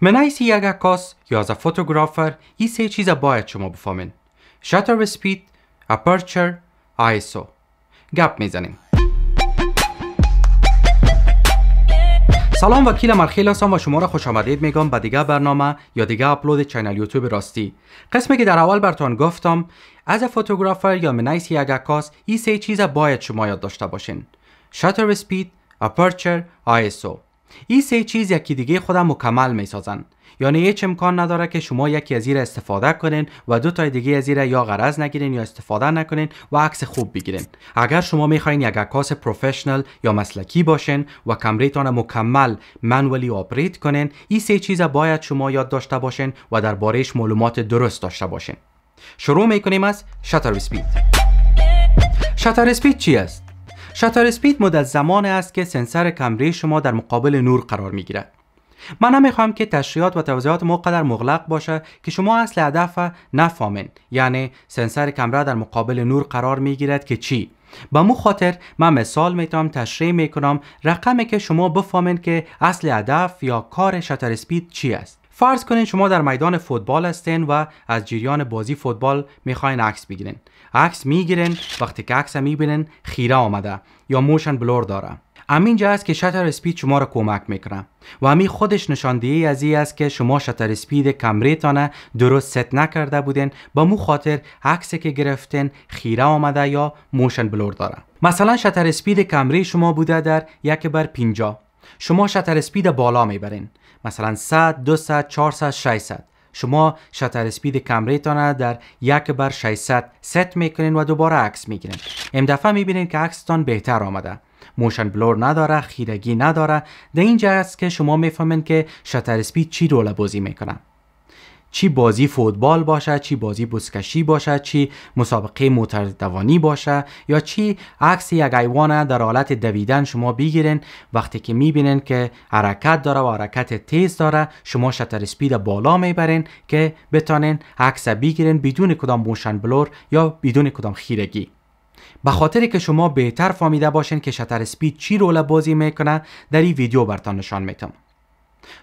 منایسی یک یا یا از فوتوگرافر ای سه چیز باید شما بفامین شاتر Shutter سپید، اپرچر، گپ میزنیم سلام وکیل مرخیل هستم و شما را خوش آمدید میگم به دیگه برنامه یا دیگه اپلود چینل یوتیوب راستی قسمی که در اول برتان گفتم از فوتوگرافر یا منیس یک عکاس ای سه چیز باید شما یاد داشته باشین شاتر سپید اپرچر آیسو این سه چیز یکی دیگه خودم مکمل می سازن. یعنی هیچ امکان نداره که شما یکی از ایره استفاده کنین و دو تای دیگه از ایره یا غرض نگیرین یا استفاده نکنین و عکس خوب بگیرین اگر شما میخواین یک عکاس پروفشنال یا مسلکی باشین و کمریتان مکمل منولی آپریت کنین این سه چیز باید شما یاد داشته باشین و دربارهش معلومات درست داشته باشین شروع میکنیم از شاتر اسپید شاتر اسپید چی شتر اسپید مدت زمان است که سنسر کمره شما در مقابل نور قرار می گیرد من هم که تشریحات و توضیحات ما قدر مغلق باشه که شما اصل هدف نفامن یعنی سنسر کمره در مقابل نور قرار میگیرد که چی به مو خاطر من مثال میتونم تشریح میکنم رقمی که شما بفامن که اصل هدف یا کار شتر اسپید چی است فرض کنین شما در میدان فوتبال هستین و از جریان بازی فوتبال میخواین عکس بگیرین عکس میگیرین وقتی که عکس میبینین خیره آمده یا موشن بلور داره همین جا است که شتر اسپید شما را کمک میکنه و امی خودش ای از ای است که شما شتر اسپید کمریتانه درست ست نکرده بودین به مو خاطر عکسی که گرفتین خیره آمده یا موشن بلور داره مثلا شتر اسپید کمری شما بوده در یک بر 50 شما شتر اسپید بالا میبرین مثلا 100 200 400 600 شما شتر اسپید تان در یک بر 600 ست میکنین و دوباره عکس میگیرین ام دفعه میبینین که عکستان بهتر آمده موشن بلور نداره خیرگی نداره در اینجا است که شما میفهمین که شتر اسپید چی رول بازی میکنه چی بازی فوتبال باشه چی بازی بسکشی باشه چی مسابقه موتردوانی باشه یا چی عکس یک حیوان در حالت دویدن شما بگیرین وقتی که میبینین که حرکت داره و حرکت تیز داره شما شتر اسپید بالا میبرین که بتانین عکس بگیرین بدون کدام موشن بلور یا بدون کدام خیرگی به خاطر که شما بهتر فهمیده باشین که شتر اسپید چی رول بازی میکنه در این ویدیو برتان نشان میتم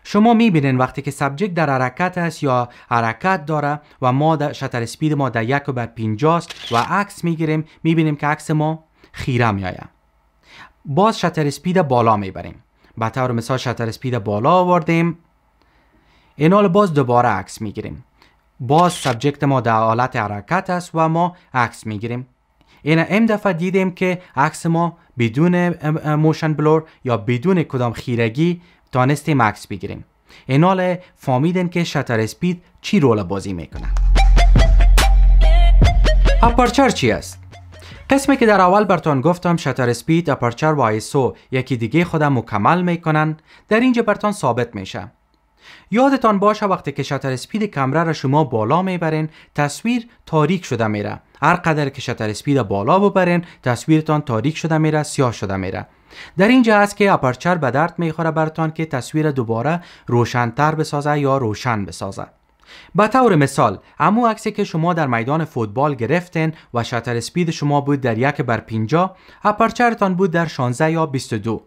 شما میبینین وقتی که سبجکت در حرکت است یا حرکت داره و ما در شتر اسپید ما در یک بر پینجاست و عکس میگیریم میبینیم که عکس ما خیره میایه باز شتر اسپید بالا میبریم به طور مثال شتر اسپید بالا آوردیم اینال باز دوباره عکس میگیریم باز سبجکت ما در حالت حرکت است و ما عکس میگیریم این ام دفعه دیدیم که عکس ما بدون موشن بلور یا بدون کدام خیرگی تانستیم عکس بگیریم اینال فامیدن که شتر اسپید چی رول بازی میکنن. اپرچر چی است؟ قسمی که در اول برتان گفتم شتر اسپید اپرچر و آیسو یکی دیگه خودم مکمل میکنن در اینجا برتان ثابت میشه یادتان باشه وقتی که شتر اسپید کمره را شما بالا میبرین تصویر تاریک شده میره هر قدر که شتر اسپید بالا ببرین تصویرتان تاریک شده میره سیاه شده میره در اینجا است که اپرچر به درد میخوره برتان که تصویر دوباره روشنتر بسازه یا روشن بسازه به طور مثال امو عکسی که شما در میدان فوتبال گرفتین و شتر اسپید شما بود در یک بر پینجا، اپرچرتان بود در 16 یا 22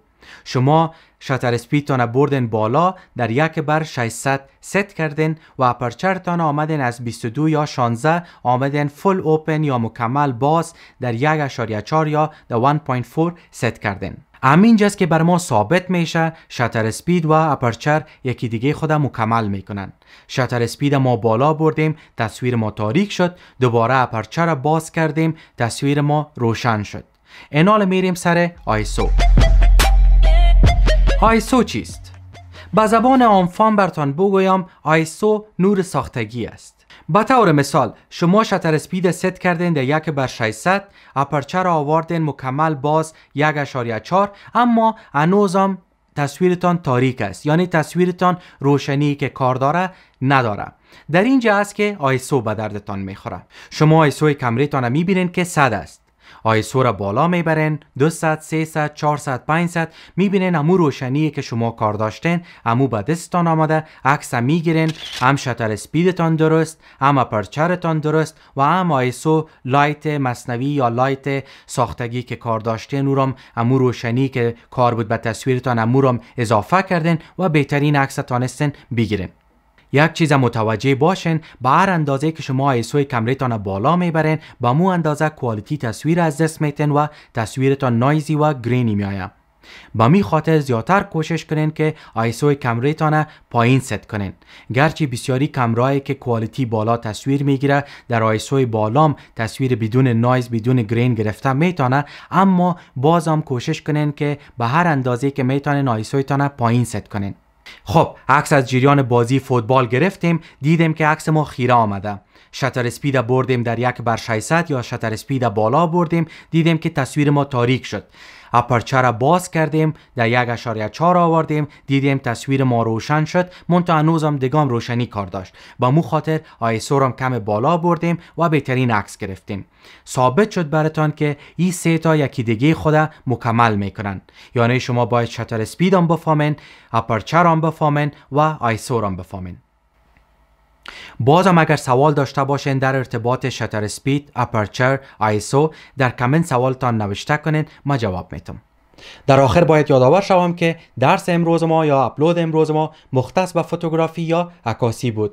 شما شاتر اسپیدتان بردن بالا در یک بر 600 ست کردن و اپرچرتان آمدن از 22 یا 16 آمدن فل اوپن یا مکمل باز در 1.4 یا در 1.4 ست کردن امین جاست که بر ما ثابت میشه شاتر اسپید و اپرچر یکی دیگه خود مکمل میکنن شاتر اسپید ما بالا بردیم تصویر ما تاریک شد دوباره اپرچر باز کردیم تصویر ما روشن شد انال میریم سر آیسو آیسو چیست؟ به زبان آنفان برتان بگویم آیسو نور ساختگی است به طور مثال شما شتر سپید ست کردین در یک بر 600 اپرچه را آوردین مکمل باز یک یا چار اما هم تصویرتان تاریک است یعنی تصویرتان روشنی که کار داره نداره در اینجا است که آیسو به دردتان میخوره شما آیسو کمریتان میبینین که صد است آیسو را بالا میبرن 200 300 400 500 میبینین امو روشنی که شما کار داشتین امو به دستتان آمده عکس میگیرن هم شتر اسپیدتان درست هم اپرچرتان درست و هم آیسو لایت مصنوی یا لایت ساختگی که کار داشتین او رام امو روشنی که کار بود به تصویرتان امو رام اضافه کردین و بهترین عکس تانستن بگیرین یک چیز متوجه باشین به هر اندازه که شما ایسو کمرتان بالا میبرین با مو اندازه کوالیتی تصویر از دست میتین و تصویرتان نایزی و گرینی میآیم با می خاطر زیادتر کوشش کنین که آیسو کمرتان پایین ست کنین گرچه بسیاری کمرایی که کوالیتی بالا تصویر میگیره در آیسو بالام تصویر بدون نایز بدون گرین گرفته میتونه اما باز هم کوشش کنین که به هر اندازه که میتونین تانا پایین ست کنین خب عکس از جریان بازی فوتبال گرفتیم دیدیم که عکس ما خیره آمده شتر اسپید بردیم در یک بر 600 یا شتر اسپید بالا بردیم دیدیم که تصویر ما تاریک شد اپرچه را باز کردیم در یک 1.4 آوردیم دیدیم تصویر ما روشن شد منتها انوز هم روشنی کار داشت با مو خاطر آیسور کم بالا بردیم و بهترین عکس گرفتیم ثابت شد براتان که این سه تا یکی دیگه خود مکمل میکنن یعنی شما باید شتر اسپید هم بفهمین و آیسور هم هم اگر سوال داشته باشین در ارتباط شتر سپید، اپرچر، آیسو در کامنت سوالتان نوشته کنین ما جواب میتم در آخر باید یادآور شوم که درس امروز ما یا اپلود امروز ما مختص به فوتوگرافی یا عکاسی بود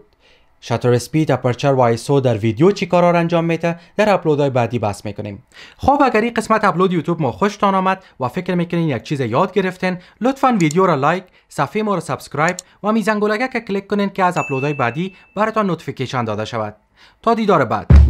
شاتر اسپید اپرچر و آیسو در ویدیو چی کارا انجام میده در اپلودهای بعدی بحث میکنیم خب اگر این قسمت اپلود یوتیوب ما خوشتان آمد و فکر میکنین یک چیز یاد گرفتین لطفا ویدیو را لایک صفحه ما را سابسکرایب و میزنگولگه که کلیک کنین که از اپلودهای بعدی براتان نوتیفیکیشن داده شود تا دیدار بعد